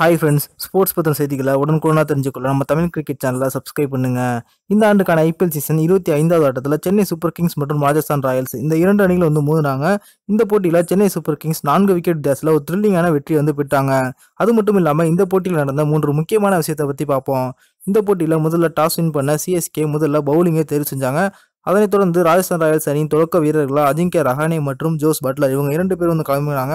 hi friends sports பற்றின செய்திகளை உடனுக்குடனாக தெரிஞ்சுக்கொள்ள நம்ம தமிழ் கிரிக்கெட் சேனலை சப்ஸ்கிரைப் பண்ணுங்கள் இந்த ஆண்டுக்கான ஐபிஎல் சீசன் இருபத்தி ஐந்தாவது ஆட்டத்தில் சென்னை சூப்பர் கிங்ஸ் மற்றும் ராஜஸ்தான் ராயல்ஸ் இந்த இரண்டு அணிகள் வந்து மோதினாங்க இந்த போட்டியில் சென்னை சூப்பர் கிங்ஸ் நான்கு விக்கெட் வித்தியாசத்தில் ஒரு த்ரில்லிங்கான வெற்றி வந்து பெற்றாங்க அது மட்டும் இல்லாமல் இந்த போட்டியில் நடந்த மூன்று முக்கியமான விஷயத்தை பற்றி பார்ப்போம் இந்த போட்டியில் முதல்ல டாஸ் வின் பண்ண சிஎஸ்கே முதல்ல பவுலிங்கை தேர்வு செஞ்சாங்க அதனைத் தொடர்ந்து ராஜஸ்தான் ராயல்ஸ் அணியின் தொடக்க வீரர்களாக அஜிங்கிய ரஹானே மற்றும் ஜோஸ் பட்லர் இவங்க இரண்டு பேரும் வந்து கிளம்பினாங்க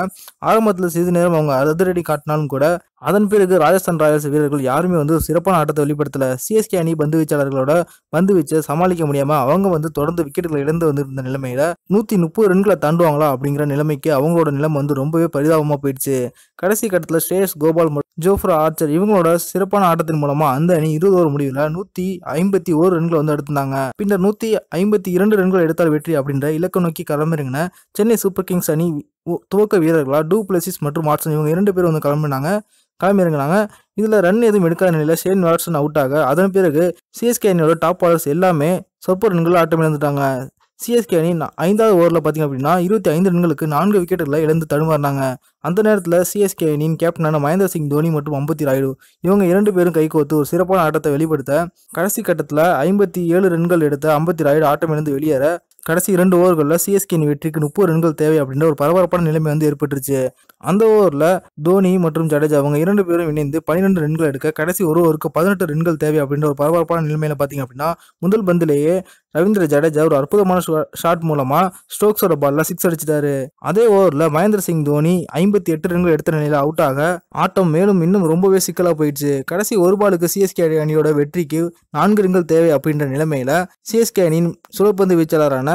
ஆரம்பத்தில் சிறிது நேரம் அவங்க அதிரடி காட்டினாலும் கூட அதன் பிறகு ராஜஸ்தான் ராயல்ஸ் வீரர்கள் யாருமே வந்து சிறப்பான ஆட்டத்தை வெளிப்படுத்தல சிஎஸ்கே அணி பந்து வீச்சாளர்களோட பந்து வீச்சை சமாளிக்க முடியாம அவங்க வந்து தொடர்ந்து விக்கெட்டுகளை இழந்து வந்திருந்த நிலைமையில நூத்தி முப்பது ரன்களை தாண்டுவாங்களா அப்படிங்கிற நிலைமைக்கு அவங்களோட நிலைமை வந்து ரொம்பவே பரிதாபமா போயிடுச்சு கடைசி கட்டத்தில் ஸ்ரேஷ் கோபால் ஜோஃப்ரா ஆர்ச்சர் இவங்களோட சிறப்பான ஆட்டத்தின் மூலமா அந்த அணி இருபது ஓவர் முடிவில் நூத்தி ஐம்பத்தி ஓரு ரன்களை வந்து எடுத்திருந்தாங்க பின்னர் நூத்தி ஐம்பத்தி இரண்டு ரன்கள் எடுத்தால் வெற்றி அப்படின்ற இலக்க நோக்கி களமிறங்கின சென்னை சூப்பர் கிங்ஸ் அணி துவக்க வீரர்களாக டூ பிளசிஸ் மற்றும் வாட்ஸன் இவங்க இரண்டு பேரும் வந்து கிளம்பினாங்க கிளம்பி இறங்கினாங்க இதில் ரன் எதுவும் எடுக்காத நிலையில் ஷேன் வாட்ஸன் அவுட் ஆக அதன் பிறகு சிஎஸ்கே அணியோட டாப் ஆர்டர்ஸ் எல்லாமே சொற்ப ரன்களில் ஆட்டம் இழந்துட்டாங்க சிஎஸ்கே அணி ஐந்தாவது ஓவரில் பார்த்திங்க அப்படின்னா இருபத்தி ஐந்து ரன்களுக்கு நான்கு விக்கெட்டுகளை இழந்து தடுமாறினாங்க அந்த நேரத்தில் சிஎஸ்கே அணியின் கேப்டனான மகேந்திர சிங் தோனி மற்றும் அம்பத்தி ராயுடு இவங்க இரண்டு பேரும் கோத்து ஒரு சிறப்பான ஆட்டத்தை வெளிப்படுத்த கடைசி கட்டத்தில் ஐம்பத்தி ஏழு ரன்கள் எடுத்த அம்பத்தி ராயுடு ஆட்டம் இழந்து வெளியேற கடைசி இரண்டு ஓவர்களில் சிஎஸ்கேன் வெற்றிக்கு முப்பது ரன்கள் தேவை அப்படின்ற ஒரு பரபரப்பான நிலைமை வந்து ஏற்பட்டுருச்சு அந்த ஓவரில் தோனி மற்றும் ஜடேஜா அவங்க இரண்டு பேரும் இணைந்து பன்னிரெண்டு ரன்கள் எடுக்க கடைசி ஒரு ஓவருக்கு பதினெட்டு ரன்கள் தேவை அப்படின்ற ஒரு பரபரப்பான நிலைமையில் பார்த்தீங்க அப்படின்னா முதல் பந்திலேயே ரவீந்திர ஜடேஜா ஒரு அற்புதமான ஷாட் மூலமாக ஸ்டோக்ஸோட பாலில் சிக்ஸ் அடிச்சிட்டாரு அதே ஓவரில் மகேந்திர சிங் தோனி ஐம்பத்தி எட்டு ரன்கள் எடுத்த நிலையில் அவுட் ஆக ஆட்டம் மேலும் இன்னும் ரொம்பவே சிக்கலாக போயிடுச்சு கடைசி ஒரு பாலுக்கு சிஎஸ்கே அணியோட வெற்றிக்கு நான்கு ரன்கள் தேவை அப்படின்ற நிலைமையில் சிஎஸ்கே அணியின் சுழற்பந்து வீச்சாளரான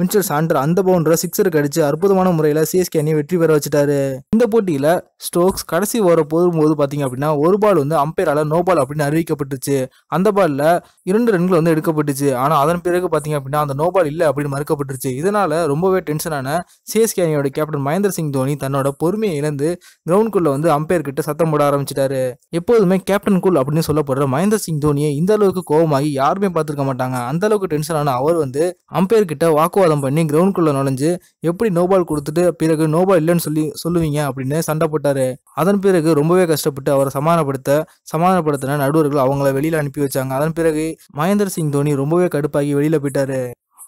மின்சல் சாண்டர் அந்த பவுண்டரை சிக்ஸர் கடிச்சு அற்புதமான முறையில் சிஎஸ்கே அணியை வெற்றி பெற வச்சுட்டாரு இந்த போட்டியில் ஸ்டோக்ஸ் கடைசி ஓர போது பார்த்தீங்க அப்படின்னா ஒரு பால் வந்து அம்பையரால் நோ பால் அப்படின்னு அறிவிக்கப்பட்டுச்சு அந்த பாலில் இரண்டு ரன்கள் வந்து எடுக்கப்பட்டுச்சு ஆனால் அதன் பிறகு பார்த்தீங்க அப்படின்னா அந்த நோ பால் இல்லை அப்படின்னு மறுக்கப்பட்டுருச்சு இதனால் ரொம்பவே டென்ஷனான சிஎஸ்கே அணியோட கேப்டன் மகேந்திர சிங் தோனி தன்னோட பொறுமையை இழந்து கிரவுண்டுக்குள்ளே வந்து அம்பையர் கிட்ட சத்தம் போட ஆரம்பிச்சிட்டாரு எப்போதுமே கேப்டன் கூல் அப்படின்னு சொல்லப்படுற மகேந்திர சிங் தோனியை இந்த அளவுக்கு கோபமாகி யாருமே பார்த்துருக்க மாட்டாங்க அந்த அளவுக்கு டென்ஷனான அவர் வந்து அம்பையர் கிட்ட வாக்கு வாதம் பண்ணி கிரவுண்ட்குள்ளே நுழைஞ்சு எப்படி நோபால் கொடுத்துட்டு பிறகு நோபால் இல்லைன்னு சொல்லி சொல்லுவீங்க அப்படின்னு சண்டை போட்டார் அதன் பிறகு ரொம்பவே கஷ்டப்பட்டு அவரை சமாதானப்படுத்த சமாதானப்படுத்தின நடுவர்கள் அவங்கள வெளியில் அனுப்பி வச்சாங்க அதன் பிறகு மகேந்திர சிங் தோனி ரொம்பவே கடுப்பாகி வெளியில் போயிட்டாரு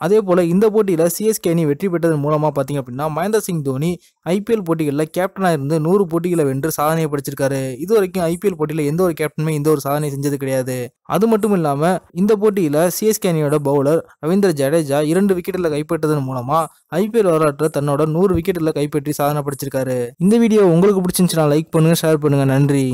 அதே போல் இந்த போட்டியில் சிஎஸ்கே அணி வெற்றி பெற்றதன் மூலமாக பார்த்தீங்க அப்படின்னா மகேந்திர சிங் தோனி ஐபிஎல் போட்டிகளில் கேப்டனாக இருந்து நூறு போட்டிகளை வென்று சாதனையை படிச்சிருக்காரு இது வரைக்கும் ஐபிஎல் போட்டியில் எந்த ஒரு கேப்டனுமே இந்த ஒரு சாதனை செஞ்சது கிடையாது அது மட்டும் இல்லாமல் இந்த போட்டியில் சிஎஸ்கே அணியோட பவுலர் ரவீந்திர ஜடேஜா இரண்டு விக்கெட்டில் கைப்பற்றதன் மூலமாக ஐபிஎல் வரலாற்றில் தன்னோட நூறு விக்கெட்டில் கைப்பற்றி சாதனை படிச்சிருக்காரு இந்த வீடியோ உங்களுக்கு பிடிச்சிருந்துச்சுன்னா லைக் பண்ணுங்கள் ஷேர் பண்ணுங்கள் நன்றி